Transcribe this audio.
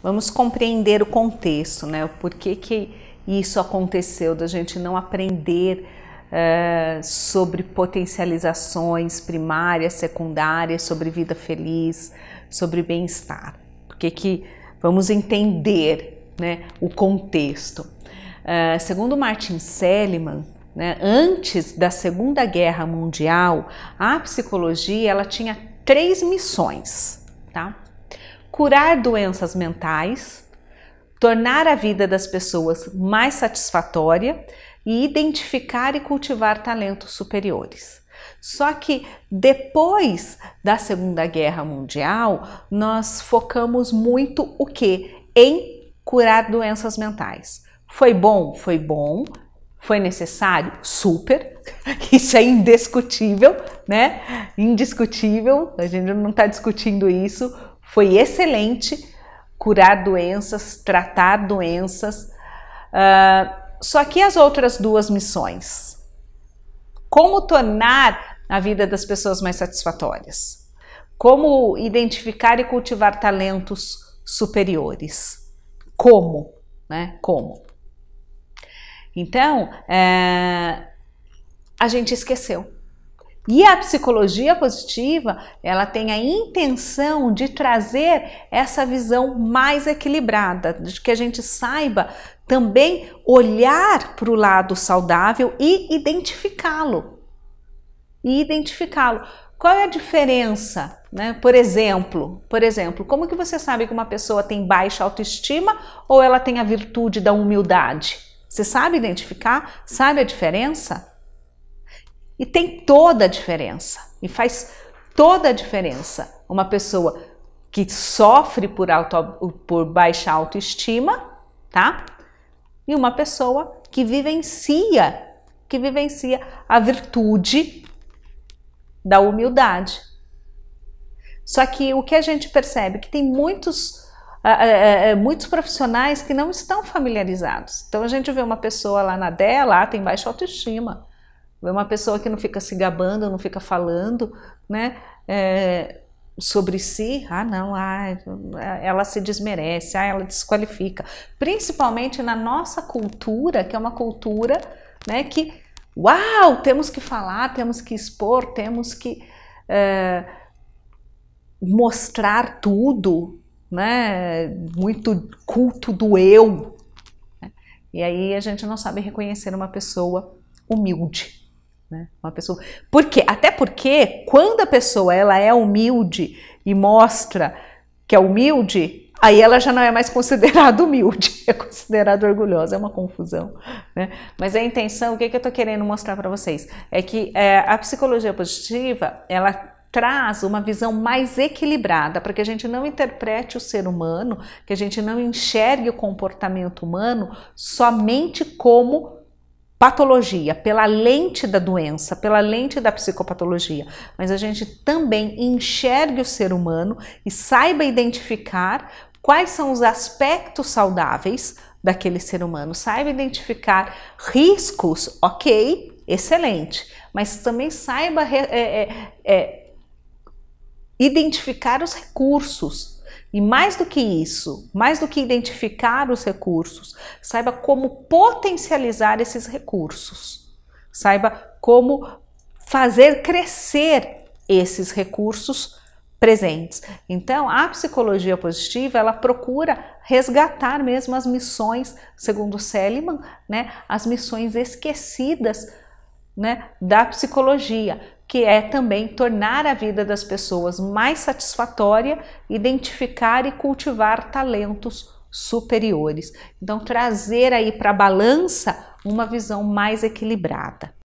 Vamos compreender o contexto, né? O porquê que isso aconteceu, da gente não aprender eh, sobre potencializações primárias, secundárias, sobre vida feliz, sobre bem-estar. Por que vamos entender né, o contexto. Eh, segundo Martin Seligman, né, antes da Segunda Guerra Mundial, a psicologia ela tinha três missões, tá? curar doenças mentais, tornar a vida das pessoas mais satisfatória e identificar e cultivar talentos superiores. Só que depois da Segunda Guerra Mundial, nós focamos muito o que? Em curar doenças mentais. Foi bom? Foi bom. Foi necessário? Super. Isso é indiscutível, né? Indiscutível, a gente não está discutindo isso foi excelente curar doenças, tratar doenças. Uh, só que as outras duas missões? Como tornar a vida das pessoas mais satisfatórias? Como identificar e cultivar talentos superiores? Como? Né? Como? Então, é, a gente esqueceu. E a psicologia positiva, ela tem a intenção de trazer essa visão mais equilibrada, de que a gente saiba também olhar para o lado saudável e identificá-lo. E identificá-lo. Qual é a diferença, né? Por exemplo, por exemplo, como que você sabe que uma pessoa tem baixa autoestima ou ela tem a virtude da humildade? Você sabe identificar? Sabe a diferença? E tem toda a diferença. E faz toda a diferença. Uma pessoa que sofre por, auto, por baixa autoestima, tá? E uma pessoa que vivencia, que vivencia a virtude da humildade. Só que o que a gente percebe é que tem muitos Uh, uh, muitos profissionais que não estão familiarizados. Então a gente vê uma pessoa lá na dela, tem baixa autoestima. É uma pessoa que não fica se gabando, não fica falando, né? É, sobre si, ah não, ah, ela se desmerece, ah, ela desqualifica. Principalmente na nossa cultura, que é uma cultura né, que, uau, temos que falar, temos que expor, temos que é, mostrar tudo, né, muito culto do eu. Né? E aí a gente não sabe reconhecer uma pessoa humilde. Né? Uma pessoa. Por quê? Até porque quando a pessoa ela é humilde e mostra que é humilde, aí ela já não é mais considerada humilde, é considerada orgulhosa, é uma confusão. Né? Mas a intenção, o que, que eu estou querendo mostrar para vocês? É que é, a psicologia positiva, ela traz uma visão mais equilibrada para que a gente não interprete o ser humano, que a gente não enxergue o comportamento humano somente como patologia, pela lente da doença, pela lente da psicopatologia, mas a gente também enxergue o ser humano e saiba identificar quais são os aspectos saudáveis daquele ser humano, saiba identificar riscos, ok, excelente, mas também saiba é, é, é, identificar os recursos, e mais do que isso, mais do que identificar os recursos, saiba como potencializar esses recursos. Saiba como fazer crescer esses recursos presentes. Então, a psicologia positiva, ela procura resgatar mesmo as missões, segundo Seligman, né, as missões esquecidas né, da psicologia, que é também tornar a vida das pessoas mais satisfatória, identificar e cultivar talentos superiores. Então, trazer aí para a balança uma visão mais equilibrada.